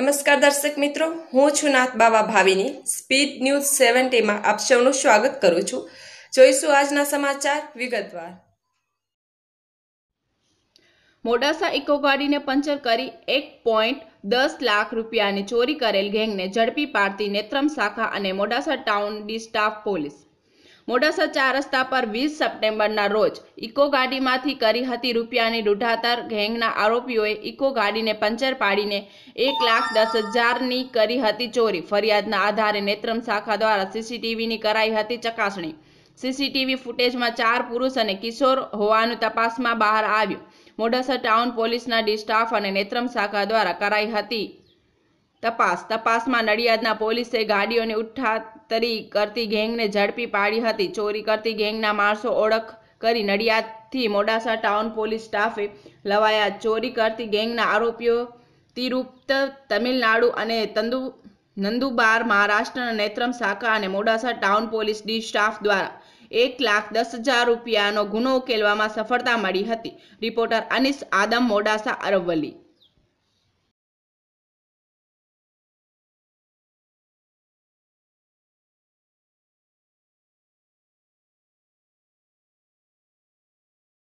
નમસ્કાર દર્શક મિત્રો હું છું નાથ બાવા ભાવિની સ્પીડ ન્યૂઝ સેવન્ટીમાં આપ સૌનું સ્વાગત કરું છું જોઈશું આજના સમાચાર વિગતવાર મોડાસા ઇકો ગાડીને પંચર કરી એક પોઈન્ટ દસ લાખ રૂપિયાની ચોરી કરેલ ગેંગને ઝડપી પાડતી નેત્રમ શાખા અને Modasa town D staff police Modasa ચાર રસ્તા પર વીસ સપ્ટેમ્બરના રોજ ઇકો ગાડીમાંથી કરી હતી રૂપિયાની દુઢાતર ગેંગના આરોપીઓએ ઇકો ગાડીને પંચર પાડીને એક લાખ દસ હજારની કરી હતી ચોરી ફરિયાદના આધારે નેત્રમ શાખા દ્વારા સીસીટીવીની કરાઈ હતી ચકાસણી સીસીટીવી ફૂટેજમાં ચાર પુરુષ અને કિશોર હોવાનું તપાસમાં બહાર આવ્યું મોડાસા ટાઉન પોલીસના ડિસ્ટાફ અને નેત્રમ શાખા દ્વારા કરાઈ હતી તપાસ તપાસમાં નડિયાદના પોલીસે ગાડીઓની ઉઠા તસ્કરી કરતી ગેંગને ઝડપી પાડી હતી ચોરી કરતી ગેંગના માણસો ઓળખ કરી નડિયાદથી મોડાસા ટાઉન પોલીસ સ્ટાફે લવાયા ચોરી કરતી ગેંગના આરોપીઓ તિરુપ્ત તમિલનાડુ અને તંદુ નંદુબાર મહારાષ્ટ્રના નેત્રમ શાખા અને Modasa town police D staff દ્વારા એક લાખ દસ હજાર રૂપિયાનો ગુનો ઉકેલવામાં સફળતા મળી હતી રિપોર્ટર અનિસ આદમ મોડાસા અરવલ્લી